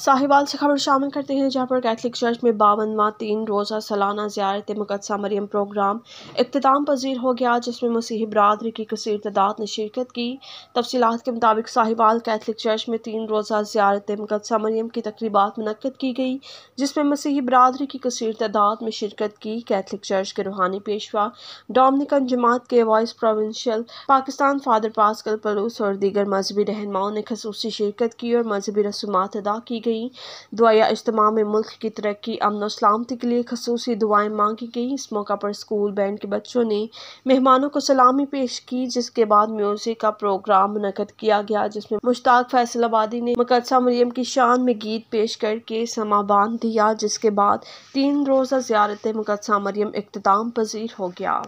साहिवाल से खबर शामिल करते हैं जहां पर कैथलिक चर्च में बावनवा तीन रोज़ा सालाना ज्यारत मुकदसा मरियम प्रोग्राम अख्ताम पजीर हो गया जिसमें मसीह बरदरी की कसर तदाद ने शिरकत की तफसीत के मुताबिक साहिवाल कैथलिक चर्च में तीन रोज़ा ज्यारत मुकदसा मरियम की तकरीबा मनकद की गई जिसमें मसीह बरदरी की कसर तदाद में शिरकत की कैथलिक चर्च के रूहानी पेशवा डोमिकन जमात के vice provincial Pakistan father Pascal Paulus और दीगर मजहबी रहनुमाओं ने खसूसी शिरकत की और मजहबी रसूमात अदा की गई दुआया इज्तम में मुल्क की तरक्की अमन सलामती के लिए खसूस दुआएँ मांगी गई इस मौका पर स्कूल बैंड के बच्चों ने मेहमानों को सलामी पेश की जिसके बाद म्यूजिक का प्रोग्राम मनकद किया गया जिसमें मुश्ताक फैसलाबादी ने मकदसा मरियम की शान में गीत पेश करके समा बांध दिया जिसके बाद तीन रोज़ा ज्यारत मकदसा मरियम इख्ताम पजीर हो गया